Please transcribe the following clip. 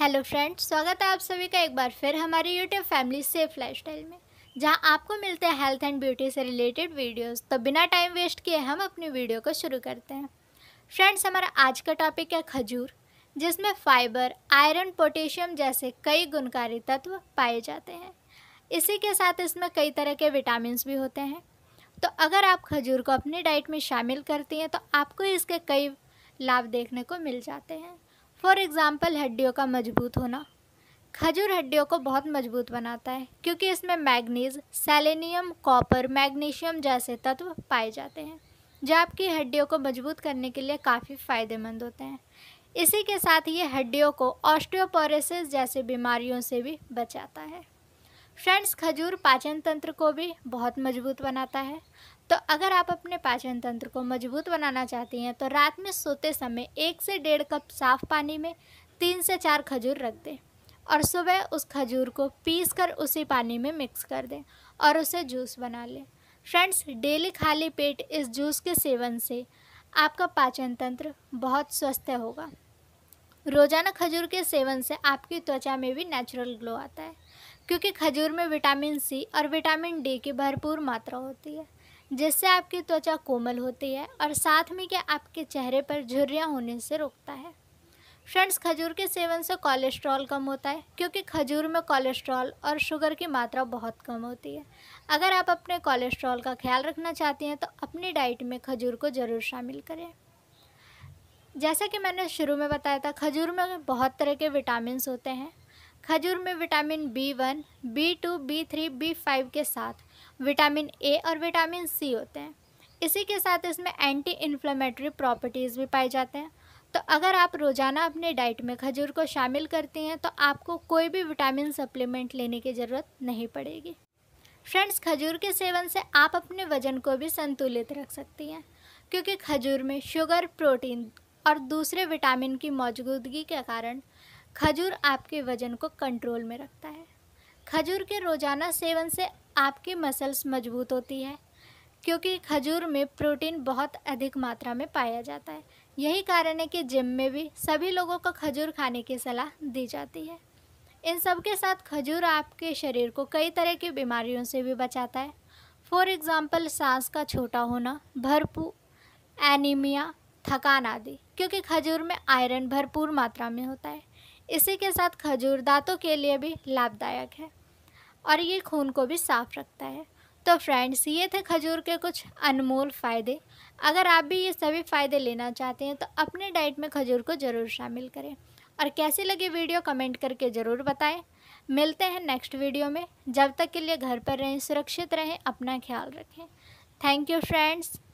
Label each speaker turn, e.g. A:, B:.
A: hello friends स्वागत है आप सभी का एक बार फिर हमारे यूट्यूब फैमिली सेफ लाइफस्टाइल में जहां आपको मिलते हैं हेल्थ एंड ब्यूटी से रिलेटेड वीडियोस तो बिना टाइम वेस्ट किए हम अपनी वीडियो को शुरू करते हैं फ्रेंड्स हमारा आज का टॉपिक है खजूर जिसमें फाइबर आयरन पोटेशियम जैसे कई गुणकारी तत्व पाए जाते हैं इसी के साथ इसमें कई तरह के विटामिन भी होते हैं तो अगर आप खजूर को अपनी डाइट में शामिल करती हैं तो आपको इसके कई लाभ देखने को मिल जाते हैं फॉर एग्ज़ाम्पल हड्डियों का मजबूत होना खजूर हड्डियों को बहुत मजबूत बनाता है क्योंकि इसमें मैग्नीज सेलेनियम कॉपर मैग्नीशियम जैसे तत्व पाए जाते हैं जो आपकी हड्डियों को मजबूत करने के लिए काफ़ी फ़ायदेमंद होते हैं इसी के साथ ये हड्डियों को ऑस्टियोपोरेसिस जैसे बीमारियों से भी बचाता है फ्रेंड्स खजूर पाचन तंत्र को भी बहुत मजबूत बनाता है तो अगर आप अपने पाचन तंत्र को मजबूत बनाना चाहती हैं तो रात में सोते समय एक से डेढ़ कप साफ पानी में तीन से चार खजूर रख दें और सुबह उस खजूर को पीस कर उसी पानी में मिक्स कर दें और उसे जूस बना लें फ्रेंड्स डेली खाली पेट इस जूस के सेवन से आपका पाचन तंत्र बहुत स्वस्थ होगा रोजाना खजूर के सेवन से आपकी त्वचा में भी नेचुरल ग्लो आता है क्योंकि खजूर में विटामिन सी और विटामिन डी की भरपूर मात्रा होती है जिससे आपकी त्वचा कोमल होती है और साथ में क्या आपके चेहरे पर झुर्रियाँ होने से रोकता है फ्रेंड्स खजूर के सेवन से कोलेस्ट्रॉल कम होता है क्योंकि खजूर में कोलेस्ट्रॉल और शुगर की मात्रा बहुत कम होती है अगर आप अपने कोलेस्ट्रॉल का ख्याल रखना चाहते हैं तो अपनी डाइट में खजूर को ज़रूर शामिल करें जैसा कि मैंने शुरू में बताया था खजूर में बहुत तरह के विटामिन होते हैं खजूर में vitamin B one B two B three B five के साथ विटामिन ए और विटामिन सी होते हैं इसी के साथ इसमें एंटी इन्फ्लेमेटरी प्रॉपर्टीज़ भी पाए जाते हैं तो अगर आप रोज़ाना अपने डाइट में खजूर को शामिल करते हैं तो आपको कोई भी विटामिन सप्लीमेंट लेने की ज़रूरत नहीं पड़ेगी फ्रेंड्स खजूर के सेवन से आप अपने वज़न को भी संतुलित रख सकती हैं क्योंकि खजूर में शुगर प्रोटीन और दूसरे विटामिन की मौजूदगी के कारण खजूर आपके वज़न को कंट्रोल में रखता है खजूर के रोज़ाना सेवन से आपकी मसल्स मजबूत होती है क्योंकि खजूर में प्रोटीन बहुत अधिक मात्रा में पाया जाता है यही कारण है कि जिम में भी सभी लोगों को खजूर खाने की सलाह दी जाती है इन सब के साथ खजूर आपके शरीर को कई तरह की बीमारियों से भी बचाता है फॉर एग्ज़ाम्पल सांस का छोटा होना भरपूर एनीमिया थकान आदि क्योंकि खजूर में आयरन भरपूर मात्रा में होता है इसी के साथ खजूर दांतों के लिए भी लाभदायक है और ये खून को भी साफ रखता है तो फ्रेंड्स ये थे खजूर के कुछ अनमोल फ़ायदे अगर आप भी ये सभी फ़ायदे लेना चाहते हैं तो अपने डाइट में खजूर को ज़रूर शामिल करें और कैसी लगी वीडियो कमेंट करके ज़रूर बताएं मिलते हैं नेक्स्ट वीडियो में जब तक के लिए घर पर रहें सुरक्षित रहें अपना ख्याल रखें थैंक यू फ्रेंड्स